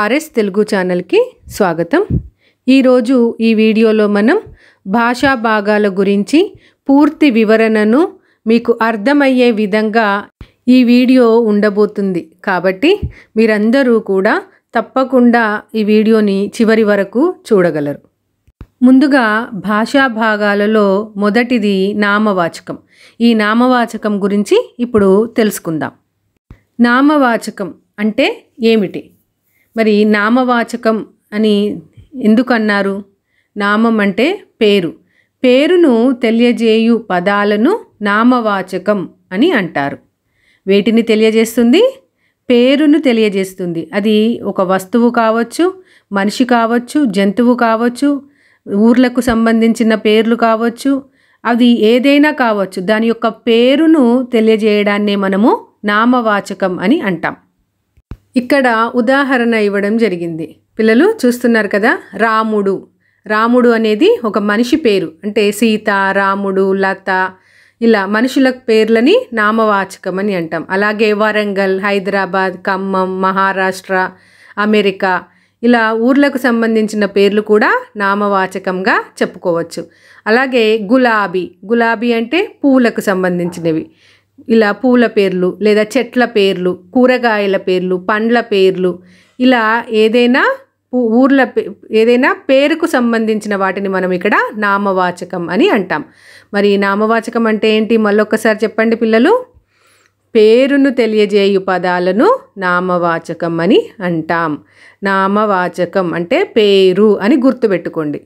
RS Telugu ఛానల్కి స్వాగతం ఈరోజు ఈ వీడియోలో మనం భాషా భాగాల గురించి పూర్తి వివరణను మీకు అర్థమయ్యే విధంగా ఈ వీడియో ఉండబోతుంది కాబట్టి మీరందరూ కూడా తప్పకుండా ఈ వీడియోని చివరి వరకు చూడగలరు ముందుగా భాషా భాగాలలో మొదటిది నామవాచకం ఈ నామవాచకం గురించి ఇప్పుడు తెలుసుకుందాం నామవాచకం అంటే ఏమిటి మరి నామవాచకం అని ఎందుకన్నారు నామం అంటే పేరు పేరును తెలియజేయు పదాలను నామవాచకం అని అంటారు వేటిని తెలియజేస్తుంది పేరును తెలియజేస్తుంది అది ఒక వస్తువు కావచ్చు మనిషి కావచ్చు జంతువు కావచ్చు ఊర్లకు సంబంధించిన పేర్లు కావచ్చు అది ఏదైనా కావచ్చు దాని యొక్క పేరును తెలియజేయడాన్నే మనము నామవాచకం అని అంటాం ఇక్కడ ఉదాహరణ ఇవ్వడం జరిగింది పిల్లలు చూస్తున్నారు కదా రాముడు రాముడు అనేది ఒక మనిషి పేరు అంటే సీత రాముడు లత ఇలా మనుషుల పేర్లని నామవాచకం అని అంటాం అలాగే వరంగల్ హైదరాబాద్ ఖమ్మం మహారాష్ట్ర అమెరికా ఇలా ఊర్లకు సంబంధించిన పేర్లు కూడా నామవాచకంగా చెప్పుకోవచ్చు అలాగే గులాబీ గులాబీ అంటే పూలకు సంబంధించినవి ఇలా పూల పేర్లు లేదా చెట్ల పేర్లు కూరగాయల పేర్లు పండ్ల పేర్లు ఇలా ఏదైనా ఊర్ల ఏదైనా పేరుకు సంబంధించిన వాటిని మనం ఇక్కడ నామవాచకం అని అంటాం మరి నామవాచకం అంటే ఏంటి మళ్ళొక్కసారి చెప్పండి పిల్లలు పేరును తెలియజేయు పదాలను నామవాచకం అని అంటాం నామవాచకం అంటే పేరు అని గుర్తుపెట్టుకోండి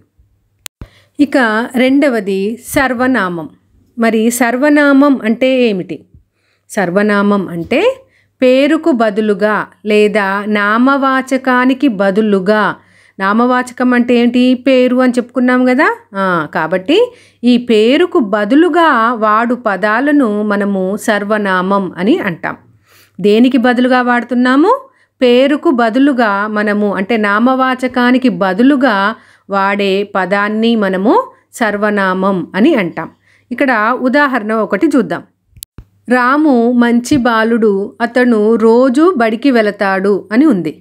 ఇక రెండవది సర్వనామం మరి సర్వనామం అంటే ఏమిటి సర్వనామం అంటే పేరుకు బదులుగా లేదా నామవాచకానికి బదులుగా నామవాచకం అంటే ఏంటి పేరు అని చెప్పుకున్నాం కదా కాబట్టి ఈ పేరుకు బదులుగా వాడు పదాలను మనము సర్వనామం అని అంటాం దేనికి బదులుగా వాడుతున్నాము పేరుకు బదులుగా మనము అంటే నామవాచకానికి బదులుగా వాడే పదాన్ని మనము సర్వనామం అని అంటాం ఇక్కడ ఉదాహరణ ఒకటి చూద్దాం రాము మంచి బాలుడు అతను రోజు బడికి వెళతాడు అని ఉంది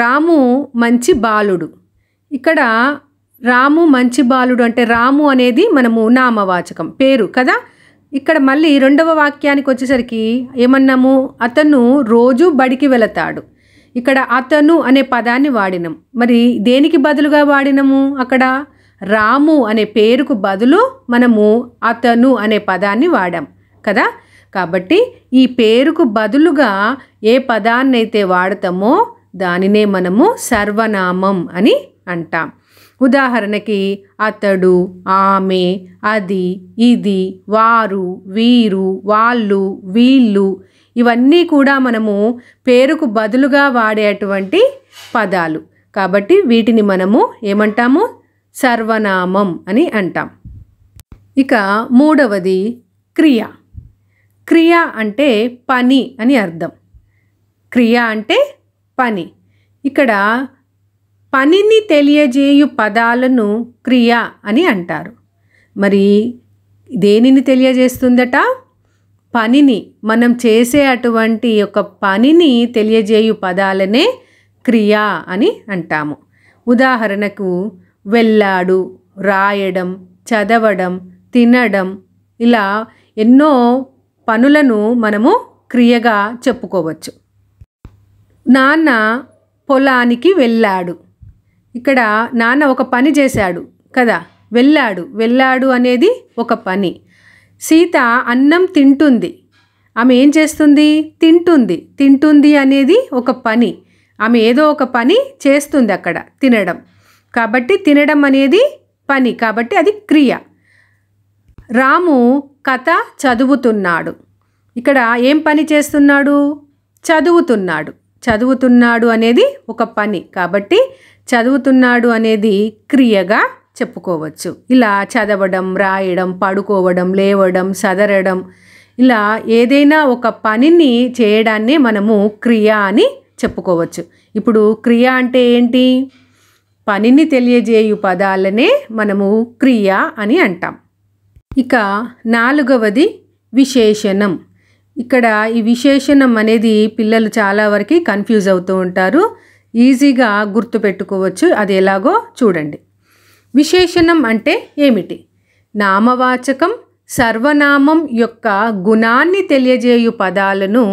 రాము మంచి బాలుడు ఇక్కడ రాము మంచి బాలుడు అంటే రాము అనేది మనము నామవాచకం పేరు కదా ఇక్కడ మళ్ళీ రెండవ వాక్యానికి వచ్చేసరికి ఏమన్నాము అతను రోజు బడికి వెళతాడు ఇక్కడ అతను అనే పదాన్ని వాడినం మరి దేనికి బదులుగా వాడినము అక్కడ రాము అనే పేరుకు బదులు మనము అతను అనే పదాన్ని వాడాం కదా కాబట్టి ఈ పేరుకు బదులుగా ఏ పదాన్నైతే వాడతామో దానినే మనము సర్వనామం అని అంటాం ఉదాహరణకి అతడు ఆమె అది ఇది వారు వీరు వాళ్ళు వీళ్ళు ఇవన్నీ కూడా మనము పేరుకు బదులుగా వాడేటువంటి పదాలు కాబట్టి వీటిని మనము ఏమంటాము సర్వనామం అని అంటాం ఇక మూడవది క్రియ క్రియ అంటే పని అని అర్థం క్రియ అంటే పని ఇక్కడ పనిని తెలియజేయు పదాలను క్రియ అని అంటారు మరి దేనిని తెలియజేస్తుందట పనిని మనం చేసే అటువంటి యొక్క పనిని తెలియజేయు పదాలనే క్రియ అని అంటాము ఉదాహరణకు వెళ్ళాడు రాయడం చదవడం తినడం ఇలా ఎన్నో పనులను మనము క్రియగా చెప్పుకోవచ్చు నాన్న పొలానికి వెళ్ళాడు ఇక్కడ నాన్న ఒక పని చేశాడు కదా వెళ్ళాడు వెళ్ళాడు అనేది ఒక పని సీత అన్నం తింటుంది ఆమె ఏం చేస్తుంది తింటుంది తింటుంది అనేది ఒక పని ఆమె ఏదో ఒక పని చేస్తుంది అక్కడ తినడం కాబట్టి తినడం అనేది పని కాబట్టి అది క్రియ రాము కథ చదువుతున్నాడు ఇక్కడ ఏం పని చేస్తున్నాడు చదువుతున్నాడు చదువుతున్నాడు అనేది ఒక పని కాబట్టి చదువుతున్నాడు అనేది క్రియగా చెప్పుకోవచ్చు ఇలా చదవడం రాయడం పడుకోవడం లేవడం సదరడం ఇలా ఏదైనా ఒక పనిని చేయడాన్ని మనము క్రియ అని చెప్పుకోవచ్చు ఇప్పుడు క్రియ అంటే ఏంటి పనిని తెలియజేయు పదాలనే మనము క్రియ అని అంటాం ఇక నాలుగవది విశేషణం ఇక్కడ ఈ విశేషణం అనేది పిల్లలు చాలా వరకు కన్ఫ్యూజ్ అవుతూ ఉంటారు ఈజీగా గుర్తుపెట్టుకోవచ్చు అది ఎలాగో చూడండి విశేషణం అంటే ఏమిటి నామవాచకం సర్వనామం యొక్క గుణాన్ని తెలియజేయు పదాలను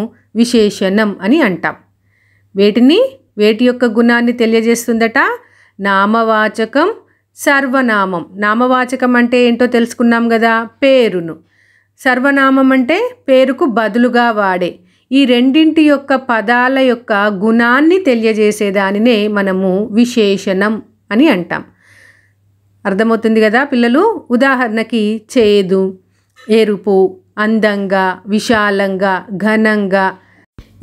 విశేషణం అని అంటాం వేటిని వేటి యొక్క గుణాన్ని తెలియజేస్తుందట నామవాచకం సర్వనామం నామవాచకం అంటే ఏంటో తెలుసుకున్నాం కదా పేరును సర్వనామం అంటే పేరుకు బదులుగా వాడే ఈ రెండింటి యొక్క పదాల యొక్క గుణాన్ని తెలియజేసేదానినే మనము విశేషణం అని అంటాం అర్థమవుతుంది కదా పిల్లలు ఉదాహరణకి చేదు ఎరుపు అందంగా విశాలంగా ఘనంగా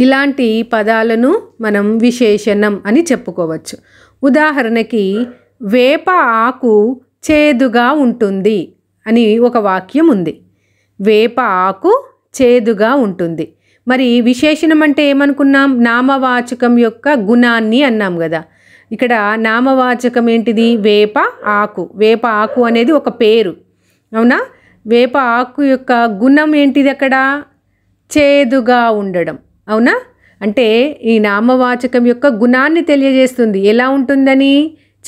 ఇలాంటి పదాలను మనం విశేషణం అని చెప్పుకోవచ్చు ఉదాహరణకి వేప ఆకు చేదుగా ఉంటుంది అని ఒక వాక్యం ఉంది వేప ఆకు చేదుగా ఉంటుంది మరి విశేషణం అంటే ఏమనుకున్నాం నామవాచకం యొక్క గుణాన్ని అన్నాం కదా ఇక్కడ నామవాచకం ఏంటిది వేప ఆకు వేప ఆకు అనేది ఒక పేరు అవునా వేప ఆకు యొక్క గుణం ఏంటిది అక్కడ చేదుగా ఉండడం అవునా అంటే ఈ నామవాచకం యొక్క గుణాన్ని తెలియజేస్తుంది ఎలా ఉంటుందని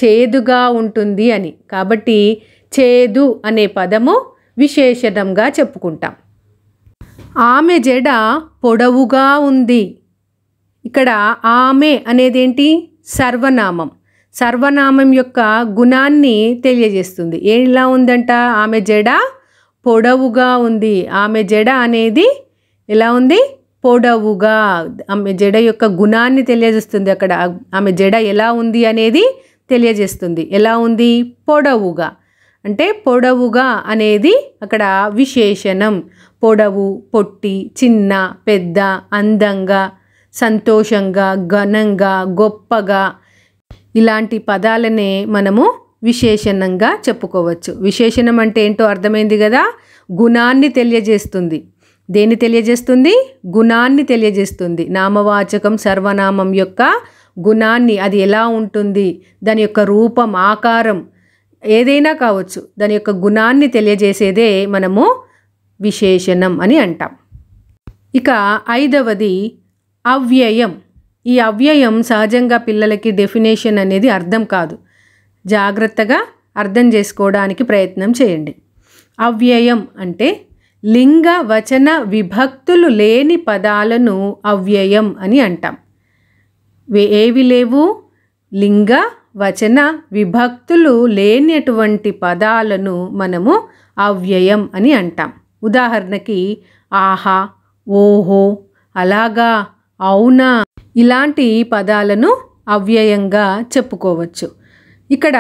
చేదుగా ఉంటుంది అని కాబట్టి చేదు అనే పదము విశేషణంగా చెప్పుకుంటాం ఆమె జడ పొడవుగా ఉంది ఇక్కడ ఆమె అనేది ఏంటి సర్వనామం సర్వనామం యొక్క గుణాన్ని తెలియజేస్తుంది ఎలా ఉందంట ఆమె జడ పొడవుగా ఉంది ఆమె జడ అనేది ఎలా ఉంది పొడవుగా ఆమె జడ యొక్క గుణాన్ని తెలియజేస్తుంది అక్కడ ఆమె జడ ఎలా ఉంది అనేది తెలియజేస్తుంది ఎలా ఉంది పొడవుగా అంటే పొడవుగా అనేది అక్కడ విశేషణం పొడవు పొట్టి చిన్న పెద్ద అందంగా సంతోషంగా ఘనంగా గొప్పగా ఇలాంటి పదాలనే మనము విశేషణంగా చెప్పుకోవచ్చు విశేషణం అంటే ఏంటో అర్థమైంది కదా గుణాన్ని తెలియజేస్తుంది దేన్ని తెలియజేస్తుంది గుణాన్ని తెలియజేస్తుంది నామవాచకం సర్వనామం యొక్క గుణాన్ని అది ఎలా ఉంటుంది దాని యొక్క రూపం ఆకారం ఏదైనా కావచ్చు దాని యొక్క గుణాన్ని తెలియజేసేదే మనము విశేషణం అని అంటాం ఇక ఐదవది అవ్యయం ఈ అవ్యయం సహజంగా పిల్లలకి డెఫినేషన్ అనేది అర్థం కాదు జాగ్రత్తగా అర్థం చేసుకోవడానికి ప్రయత్నం చేయండి అవ్యయం అంటే లింగ వచన విభక్తులు లేని పదాలను అవ్యయం అని అంటాం ఏవి లేవు లింగ వచన విభక్తులు లేనటువంటి పదాలను మనము అవ్యయం అని అంటాం ఉదాహరణకి ఆహా ఓహో అలాగా అవునా ఇలాంటి పదాలను అవ్యయంగా చెప్పుకోవచ్చు ఇక్కడ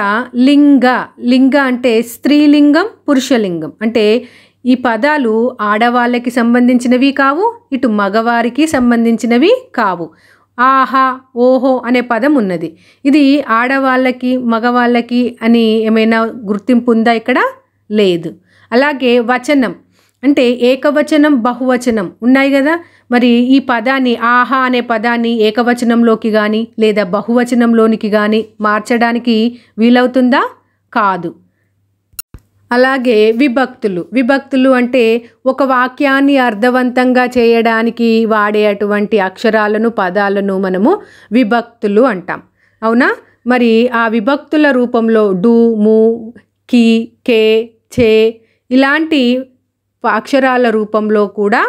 లింగ లింగ అంటే స్త్రీలింగం పురుషలింగం అంటే ఈ పదాలు ఆడవాళ్ళకి సంబంధించినవి కావు ఇటు మగవారికి సంబంధించినవి కావు ఆహా ఓహో అనే పదం ఉన్నది ఇది ఆడవాళ్ళకి మగవాళ్ళకి అని ఏమైనా గుర్తింపు ఉందా ఇక్కడ లేదు అలాగే వచనం అంటే ఏకవచనం బహువచనం ఉన్నాయి కదా మరి ఈ పదాన్ని ఆహా అనే పదాన్ని ఏకవచనంలోకి కానీ లేదా బహువచనంలోనికి కానీ మార్చడానికి వీలవుతుందా కాదు అలాగే విభక్తులు విభక్తులు అంటే ఒక వాక్యాన్ని అర్థవంతంగా చేయడానికి వాడే అటువంటి అక్షరాలను పదాలను మనము విభక్తులు అంటాం అవునా మరి ఆ విభక్తుల రూపంలో డు ము కి కే చే ఇలాంటి అక్షరాల రూపంలో కూడా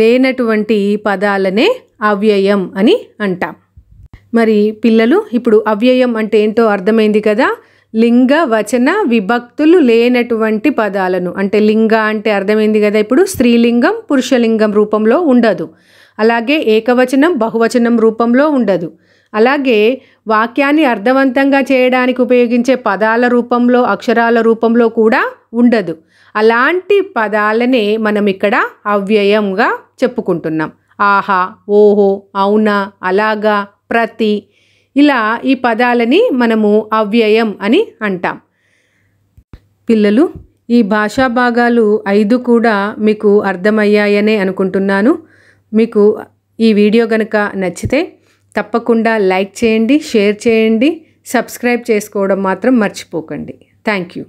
లేనటువంటి పదాలనే అవ్యయం అని అంటాం మరి పిల్లలు ఇప్పుడు అవ్యయం అంటే ఏంటో అర్థమైంది కదా లింగ వచన విభక్తులు లేనటువంటి పదాలను అంటే లింగ అంటే అర్థమైంది కదా ఇప్పుడు స్త్రీలింగం పురుషలింగం రూపంలో ఉండదు అలాగే ఏకవచనం బహువచనం రూపంలో ఉండదు అలాగే వాక్యాన్ని అర్థవంతంగా చేయడానికి ఉపయోగించే పదాల రూపంలో అక్షరాల రూపంలో కూడా ఉండదు అలాంటి పదాలనే మనం ఇక్కడ అవ్యయంగా చెప్పుకుంటున్నాం ఆహా ఓహో అవునా అలాగా ప్రతి ఇలా ఈ పదాలని మనము అవ్యయం అని అంటాం పిల్లలు ఈ భాషా భాగాలు ఐదు కూడా మీకు అర్థమయ్యాయనే అనుకుంటున్నాను మీకు ఈ వీడియో గనక నచ్చితే తప్పకుండా లైక్ చేయండి షేర్ చేయండి సబ్స్క్రైబ్ చేసుకోవడం మాత్రం మర్చిపోకండి థ్యాంక్ యూ